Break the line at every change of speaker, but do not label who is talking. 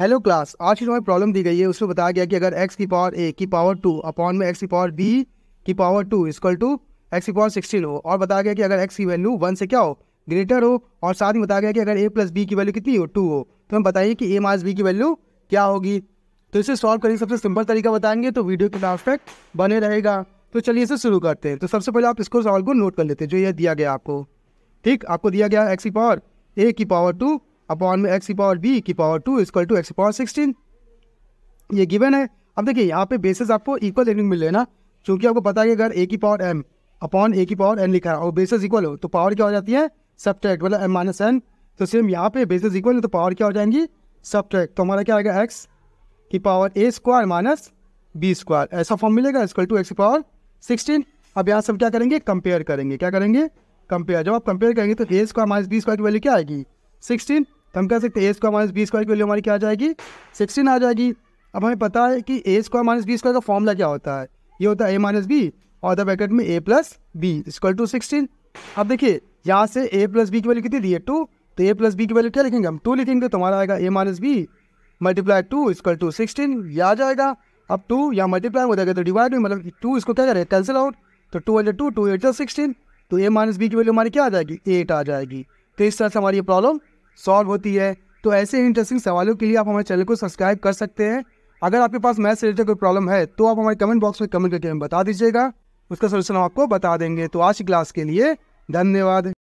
hello class आज की जो प्रॉब्लम दी गई है उसमें बताया गया कि अगर एक्स की पावर ए की पावर टू अपॉन में एक्स की पावर बी की power two equal to X की पावर सिक्सटीन हो और बताया गया कि अगर एक्स की वैल्यू वन से क्या हो ग्रेटर हो और साथ ही बताया गया कि अगर ए प्लस बी की वैल्यू कितनी हो टू हो तो हम बताइए कि ए माइनस बी की वैल्यू क्या होगी तो इसे सॉल्व करने सबसे सिंपल तरीका बताएंगे तो वीडियो के लास्ट तक बने रहेगा तो चलिए इसे शुरू करते हैं तो सबसे पहले आप इसको सॉल्व को नोट कर लेते हैं जो यह दिया गया आपको ठीक आपको दिया गया एक्स की पावर ए की पावर टू अपॉन में एक्स की पावर बी की power two equal to X की पावर सिक्सटीन ये गिवन है अब देखिए यहाँ पे बेसिस आपको इक्वल को मिल रहे ना क्योंकि आपको पता है कि अगर ए की पावर एम अपॉन ए की पावर एन लिखा है और बेसिस इक्वल हो तो पावर क्या हो जाती है सब ट्रैक्ट मतलब एम माइनस एन तो सेम यहाँ पे बेसिस इक्वल है तो पावर क्या हो जाएंगी सब ट्रैक तो हमारा क्या आएगा एक्स की power A square minus B square ऐसा फॉर्म मिलेगा इसक्वल टू एक्स की पावर सिक्सटीन अब यहाँ सब क्या करेंगे कंपेयर करेंगे क्या करेंगे कंपेयर जब आप कंपेयर करेंगे तो A square minus B square की वैल्यू क्या आएगी सिक्सटीन तो हम कह सकते हैं A square minus B square की वैल्यू हमारी क्या आ जाएगी सिक्सटीन आ जाएगी अब हमें पता है कि A square minus B square का फॉर्मूला क्या होता है ये होता है ए माइनस बी और द ब्रैकेट में A plus B equal to sixteen अब देखिए यहाँ से ए प्लस बी की वैल्यू कितनी दी है टू तो ए प्लस बी की वैल्यू क्या लिखेंगे हम टू लिखेंगे तो हमारा आएगा A minus B multiply two equal to sixteen ये आ जाएगा अब टू या मल्टीप्लाई हो जाएगा तो डिवाइड में मतलब टू इसको क्या करें कैंसिल आउट तो two hundred two two eight sixteen तो ए माइनस बी की वैल्यू हमारी क्या आ जाएगी एट आ जाएगी तो इस तरह से हमारी ये प्रॉब्लम सॉल्व होती है तो ऐसे इंटरेस्टिंग सवालों के लिए आप हमारे चैनल को सब्सक्राइब कर सकते हैं अगर आपके पास मैथ्स रिलेटेड कोई प्रॉब्लम है तो आप हमारे कमेंट बॉक्स में कमेंट करके हमें बता दीजिएगा उसका सोल्यूशन हम आपको बता देंगे तो आज की क्लास के लिए धन्यवाद